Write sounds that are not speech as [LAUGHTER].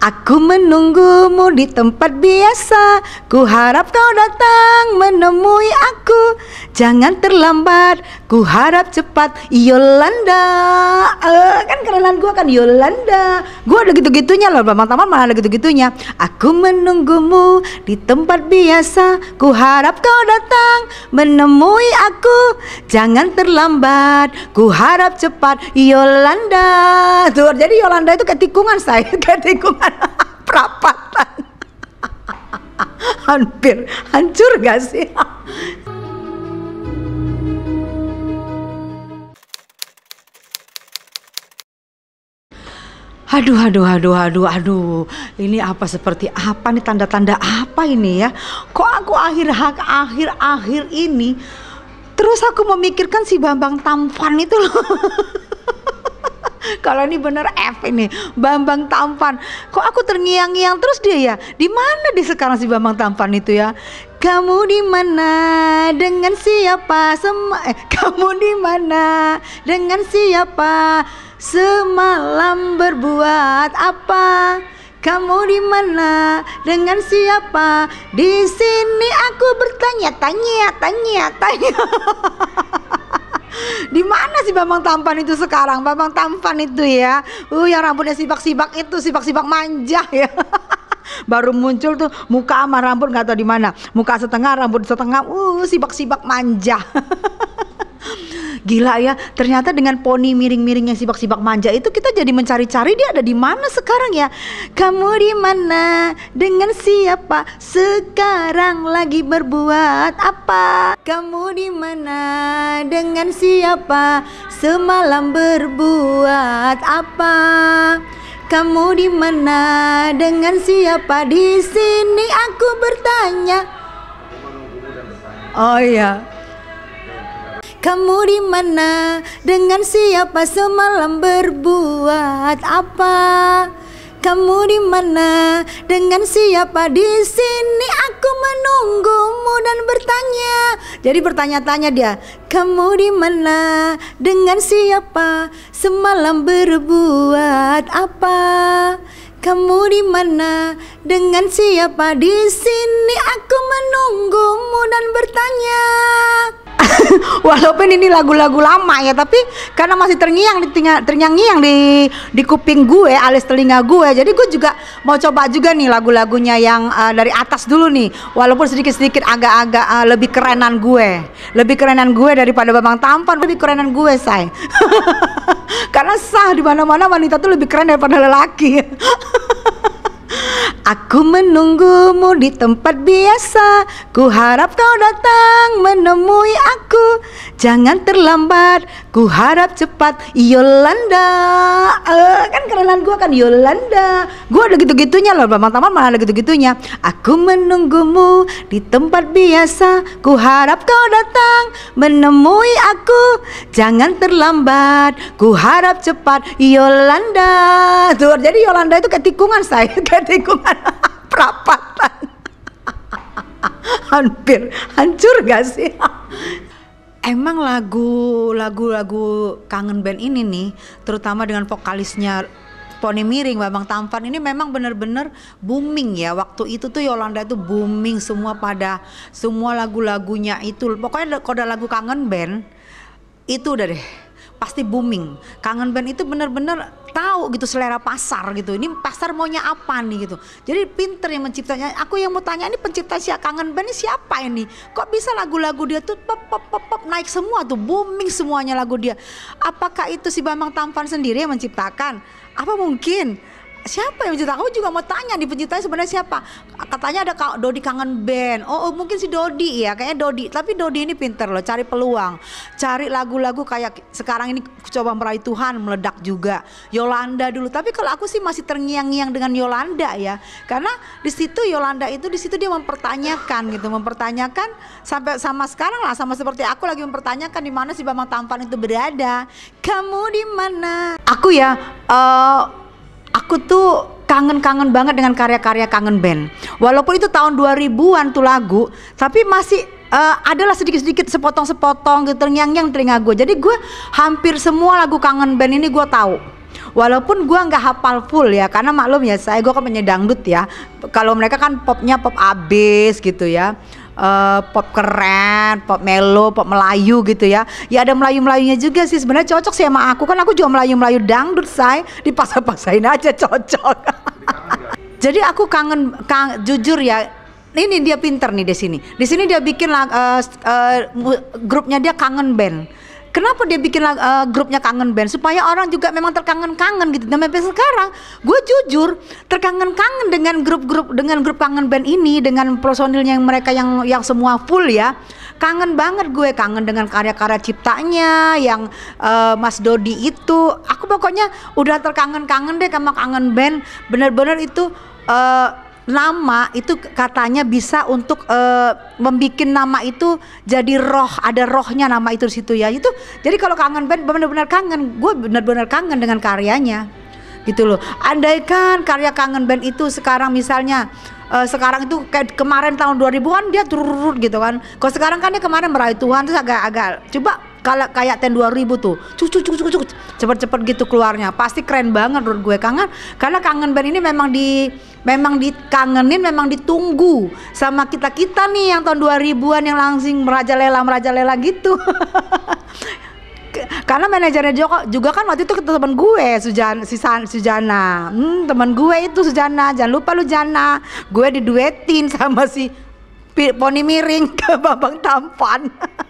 Aku menunggumu di tempat biasa Ku harap kau datang menemui aku Jangan terlambat Ku harap cepat Yolanda uh, Kan kerenan gue kan Yolanda Gua ada gitu-gitunya loh Bambang Taman malah ada gitu-gitunya Aku menunggumu di tempat biasa Ku harap kau datang menemui aku Jangan terlambat Ku harap cepat Yolanda Tuh, Jadi Yolanda itu ketikungan [LAUGHS] saya Ketikungan [LAUGHS] perapatan hampir hancur gak sih Aduh, aduh, aduh, aduh, aduh. Ini apa seperti apa nih tanda-tanda apa ini ya? Kok aku akhir hak akhir akhir ini terus aku memikirkan si Bambang Tampan itu loh. [LAUGHS] [LAUGHS] Kalau ini bener F ini, Bambang Tampan. Kok aku terngiang-ngiang terus dia ya? Di mana dia sekarang si Bambang Tampan itu ya? Kamu di mana dengan siapa sema eh, [LAUGHS] kamu di mana dengan siapa semalam berbuat apa? Kamu di mana? Dengan siapa? Di sini aku bertanya, tanya, tanya, tanya. [LAUGHS] Di mana sih Bambang Tampan itu sekarang? Bambang Tampan itu ya. Uh yang rambutnya ya sibak-sibak itu, sibak-sibak manja ya. [LAUGHS] Baru muncul tuh muka sama rambut nggak tahu di mana. Muka setengah, rambut setengah. Uh sibak-sibak manja. [LAUGHS] gila ya ternyata dengan poni miring miring yang sibak-sibak manja itu kita jadi mencari-cari dia ada di mana sekarang ya kamu di mana dengan siapa sekarang lagi berbuat apa kamu di mana dengan siapa semalam berbuat apa kamu di mana dengan siapa di sini aku bertanya Oh iya kamu di mana? Dengan siapa semalam berbuat apa? Kamu di mana? Dengan siapa di sini aku menunggumu dan bertanya. Jadi bertanya-tanya dia, kamu di mana? Dengan siapa semalam berbuat apa? Kamu di mana? Dengan siapa di sini aku menunggumu dan bertanya. [LAUGHS] walaupun ini lagu-lagu lama ya tapi karena masih terngiang di terngiang-ngiang di di kuping gue alis telinga gue jadi gue juga mau coba juga nih lagu-lagunya yang uh, dari atas dulu nih walaupun sedikit-sedikit agak-agak uh, lebih kerenan gue lebih kerenan gue daripada Bambang Tampan lebih kerenan gue say [LAUGHS] karena sah di mana-mana wanita tuh lebih keren daripada lelaki [LAUGHS] Aku menunggumu di tempat biasa Ku harap kau datang menemui aku Jangan terlambat Ku harap cepat Yolanda uh, Kan kerenan gue kan Yolanda Gua ada gitu-gitunya loh Bapak Taman malah ada gitu-gitunya Aku menunggumu di tempat biasa Ku harap kau datang menemui aku jangan terlambat ku harap cepat Yolanda tuh jadi Yolanda itu ketikungan saya [LAUGHS] ketikungan [LAUGHS] perapatan [LAUGHS] hampir hancur gak sih emang lagu lagu lagu kangen band ini nih terutama dengan vokalisnya Pony Miring, Bambang Tampan ini memang benar-benar booming ya. Waktu itu tuh Yolanda itu booming semua pada semua lagu-lagunya itu. Pokoknya kalau ada lagu kangen band, itu udah deh pasti booming. Kangen Band itu bener-bener tahu gitu selera pasar gitu. Ini pasar maunya apa nih gitu. Jadi pinter yang menciptanya. Aku yang mau tanya ini pencipta si Kangen Band ini siapa ini? Kok bisa lagu-lagu dia tuh pop, pop pop pop naik semua tuh booming semuanya lagu dia. Apakah itu si Bambang Tampan sendiri yang menciptakan? Apa mungkin? siapa yang pencipta? aku juga mau tanya di penciptanya sebenarnya siapa katanya ada Kak Dodi kangen band oh, oh mungkin si Dodi ya kayaknya Dodi tapi Dodi ini pinter loh cari peluang cari lagu-lagu kayak sekarang ini coba meraih Tuhan meledak juga Yolanda dulu tapi kalau aku sih masih terngiang-ngiang dengan Yolanda ya karena di situ Yolanda itu di situ dia mempertanyakan gitu mempertanyakan sampai sama sekarang lah sama seperti aku lagi mempertanyakan di mana si Bambang Tampan itu berada kamu di mana aku ya uh, aku tuh kangen-kangen banget dengan karya-karya kangen band. Walaupun itu tahun 2000-an tuh lagu, tapi masih uh, adalah sedikit-sedikit sepotong-sepotong gitu yang yang telinga gue. Jadi gue hampir semua lagu kangen band ini gue tahu. Walaupun gue nggak hafal full ya, karena maklum ya saya gue kan penyedang dangdut ya. Kalau mereka kan popnya pop abis gitu ya uh, pop keren, pop melo, pop Melayu gitu ya. Ya ada Melayu-melayunya juga sih sebenarnya cocok sih sama aku kan aku juga Melayu-melayu dangdut say, dipaksa-paksain aja cocok. [LAUGHS] Jadi aku kangen kang jujur ya ini dia pinter nih di sini. Di sini dia bikin uh, uh, grupnya dia kangen band Kenapa dia bikin uh, grupnya kangen band supaya orang juga memang terkangen-kangen gitu. Dan sampai sekarang gue jujur terkangen-kangen dengan grup-grup dengan grup kangen band ini dengan personilnya yang mereka yang yang semua full ya. Kangen banget gue kangen dengan karya-karya ciptanya yang uh, Mas Dodi itu. Aku pokoknya udah terkangen-kangen deh sama kangen band. Bener-bener itu uh, nama itu katanya bisa untuk uh, eh, membuat nama itu jadi roh ada rohnya nama itu di situ ya itu jadi kalau kangen band benar-benar kangen gue benar-benar kangen dengan karyanya gitu loh andaikan karya kangen band itu sekarang misalnya uh, sekarang itu kayak kemarin tahun 2000-an dia turut gitu kan. Kalau sekarang kan dia kemarin meraih Tuhan terus agak-agak coba kalau kayak ten 2000 tuh cucu cucu cucu cucu cepet-cepet gitu keluarnya pasti keren banget menurut gue kangen karena kangen band ini memang di memang dikangenin memang ditunggu sama kita kita nih yang tahun 2000-an yang langsing, merajalela merajalela gitu [LAUGHS] karena manajernya Joko juga kan waktu itu teman gue Sujan si San, Sujana hmm, teman gue itu Sujana jangan lupa lu Jana gue diduetin sama si Poni Miring ke Babang Tampan [LAUGHS]